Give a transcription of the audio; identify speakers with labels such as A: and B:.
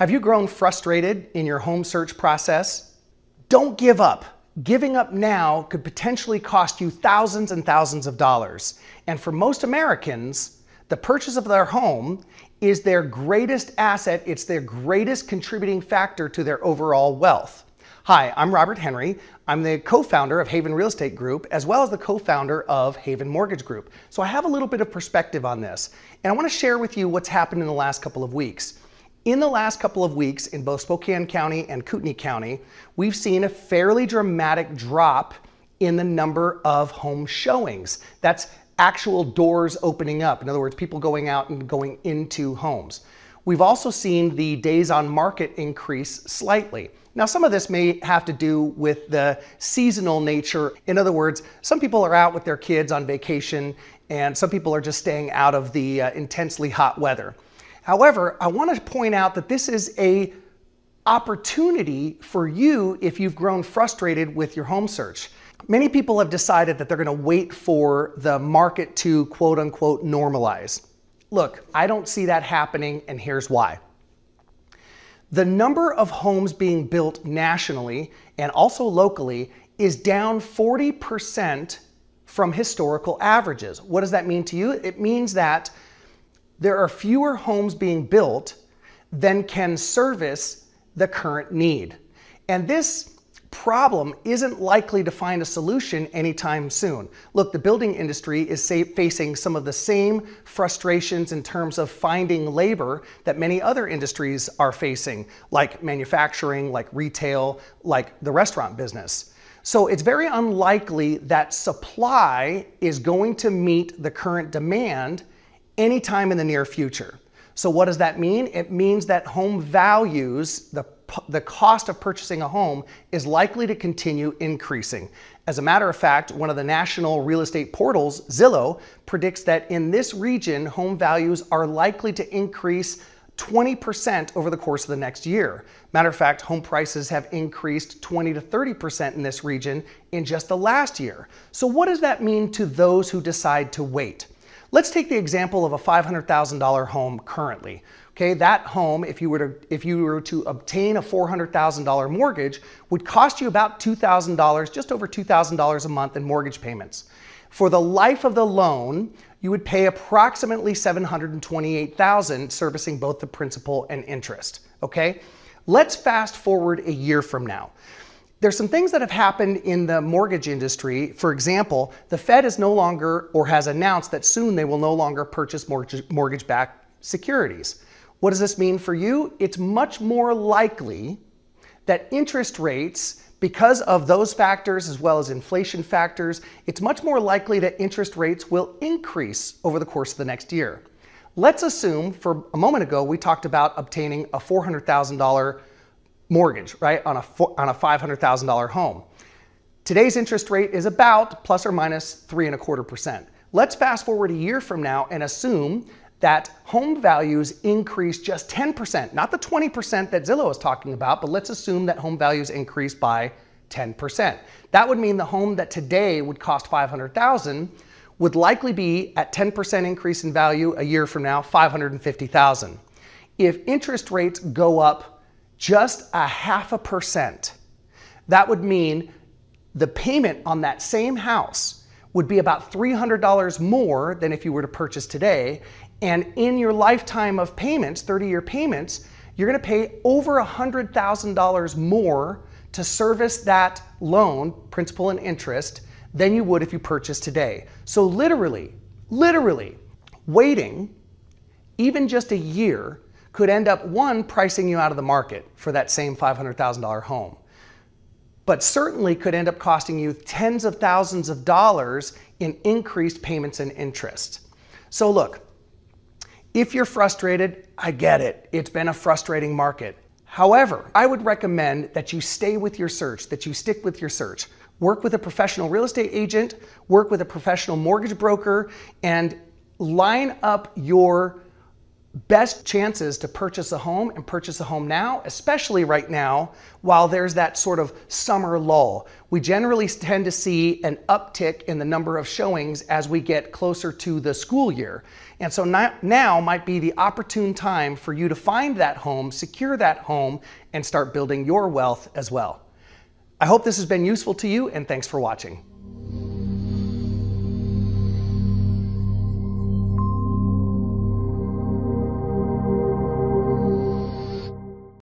A: Have you grown frustrated in your home search process? Don't give up. Giving up now could potentially cost you thousands and thousands of dollars. And for most Americans, the purchase of their home is their greatest asset, it's their greatest contributing factor to their overall wealth. Hi, I'm Robert Henry. I'm the co-founder of Haven Real Estate Group, as well as the co-founder of Haven Mortgage Group. So I have a little bit of perspective on this, and I wanna share with you what's happened in the last couple of weeks. In the last couple of weeks in both Spokane County and Kootenai County, we've seen a fairly dramatic drop in the number of home showings. That's actual doors opening up. In other words, people going out and going into homes. We've also seen the days on market increase slightly. Now, some of this may have to do with the seasonal nature. In other words, some people are out with their kids on vacation and some people are just staying out of the uh, intensely hot weather. However, I want to point out that this is a opportunity for you if you've grown frustrated with your home search. Many people have decided that they're going to wait for the market to quote unquote normalize. Look, I don't see that happening, and here's why. The number of homes being built nationally and also locally is down 40% from historical averages. What does that mean to you? It means that there are fewer homes being built than can service the current need. And this problem isn't likely to find a solution anytime soon. Look, the building industry is facing some of the same frustrations in terms of finding labor that many other industries are facing, like manufacturing, like retail, like the restaurant business. So it's very unlikely that supply is going to meet the current demand anytime in the near future. So, what does that mean? It means that home values, the, the cost of purchasing a home, is likely to continue increasing. As a matter of fact, one of the national real estate portals, Zillow, predicts that in this region, home values are likely to increase 20% over the course of the next year. Matter of fact, home prices have increased 20 to 30% in this region in just the last year. So, what does that mean to those who decide to wait? Let's take the example of a $500,000 home currently. Okay, that home, if you were to, if you were to obtain a $400,000 mortgage, would cost you about $2,000, just over $2,000 a month in mortgage payments. For the life of the loan, you would pay approximately $728,000 servicing both the principal and interest. Okay, let's fast forward a year from now. There's some things that have happened in the mortgage industry. For example, the Fed is no longer or has announced that soon they will no longer purchase mortgage backed securities. What does this mean for you? It's much more likely that interest rates, because of those factors as well as inflation factors, it's much more likely that interest rates will increase over the course of the next year. Let's assume for a moment ago we talked about obtaining a $400,000 mortgage, right, on a, on a $500,000 home. Today's interest rate is about plus or minus three and a quarter percent. Let's fast forward a year from now and assume that home values increase just 10%, not the 20% that Zillow is talking about, but let's assume that home values increase by 10%. That would mean the home that today would cost 500,000 would likely be at 10% increase in value a year from now, 550,000. If interest rates go up just a half a percent, that would mean the payment on that same house would be about $300 more than if you were to purchase today. And in your lifetime of payments, 30 year payments, you're going to pay over $100,000 more to service that loan, principal and interest, than you would if you purchased today. So, literally, literally, waiting even just a year could end up one, pricing you out of the market for that same $500,000 home, but certainly could end up costing you tens of thousands of dollars in increased payments and interest. So look, if you're frustrated, I get it. It's been a frustrating market. However, I would recommend that you stay with your search, that you stick with your search. Work with a professional real estate agent, work with a professional mortgage broker, and line up your best chances to purchase a home and purchase a home now, especially right now, while there's that sort of summer lull. We generally tend to see an uptick in the number of showings as we get closer to the school year. And so now might be the opportune time for you to find that home, secure that home, and start building your wealth as well. I hope this has been useful to you, and thanks for watching.